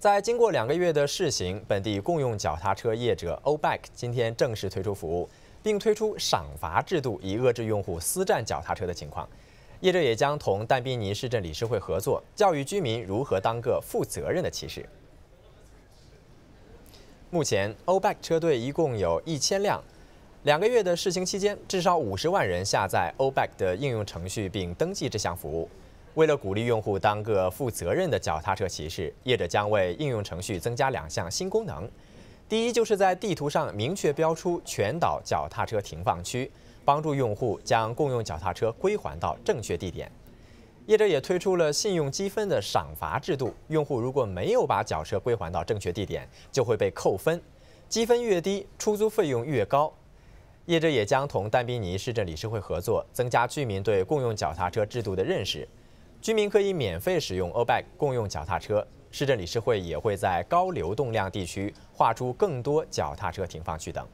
在经过两个月的试行，本地共用脚踏车业者 o b a c 今天正式推出服务，并推出赏罚制度以遏制用户私占脚踏车的情况。业者也将同但宾尼市镇理事会合作，教育居民如何当个负责任的骑士。目前，Oback 队一共有一千辆。两个月的试行期间，至少五十万人下载 o b a c 的应用程序并登记这项服务。为了鼓励用户当个负责任的脚踏车骑士，业者将为应用程序增加两项新功能。第一，就是在地图上明确标出全岛脚踏车停放区，帮助用户将共用脚踏车归还到正确地点。业者也推出了信用积分的赏罚制度，用户如果没有把脚车归还到正确地点，就会被扣分，积分越低，出租费用越高。业者也将同丹宾尼市政理事会合作，增加居民对共用脚踏车制度的认识。居民可以免费使用 OBI 共用脚踏车，市政理事会也会在高流动量地区划出更多脚踏车停放区等。